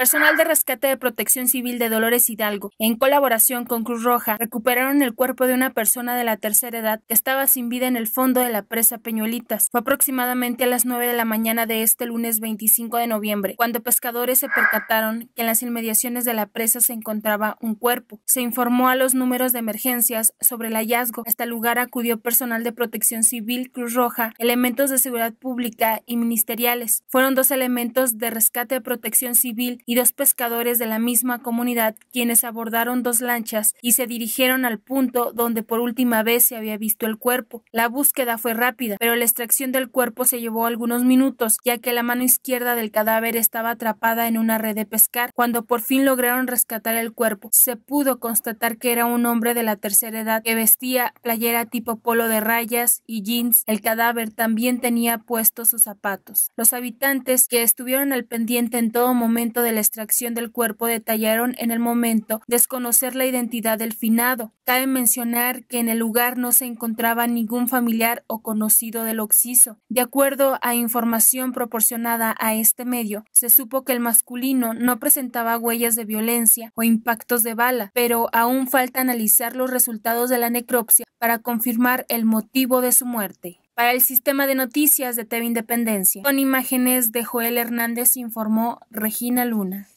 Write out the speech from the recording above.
Personal de rescate de Protección Civil de Dolores Hidalgo, en colaboración con Cruz Roja, recuperaron el cuerpo de una persona de la tercera edad que estaba sin vida en el fondo de la presa Peñuelitas. Fue aproximadamente a las 9 de la mañana de este lunes 25 de noviembre, cuando pescadores se percataron que en las inmediaciones de la presa se encontraba un cuerpo. Se informó a los números de emergencias sobre el hallazgo. Hasta este el lugar acudió personal de Protección Civil, Cruz Roja, elementos de seguridad pública y ministeriales. Fueron dos elementos de rescate de Protección Civil y dos pescadores de la misma comunidad quienes abordaron dos lanchas y se dirigieron al punto donde por última vez se había visto el cuerpo. La búsqueda fue rápida, pero la extracción del cuerpo se llevó algunos minutos, ya que la mano izquierda del cadáver estaba atrapada en una red de pescar. Cuando por fin lograron rescatar el cuerpo, se pudo constatar que era un hombre de la tercera edad que vestía playera tipo polo de rayas y jeans. El cadáver también tenía puestos sus zapatos. Los habitantes que estuvieron al pendiente en todo momento del extracción del cuerpo detallaron en el momento desconocer la identidad del finado. Cabe mencionar que en el lugar no se encontraba ningún familiar o conocido del occiso. De acuerdo a información proporcionada a este medio, se supo que el masculino no presentaba huellas de violencia o impactos de bala, pero aún falta analizar los resultados de la necropsia para confirmar el motivo de su muerte. Para el sistema de noticias de TV Independencia, con imágenes de Joel Hernández informó Regina Luna.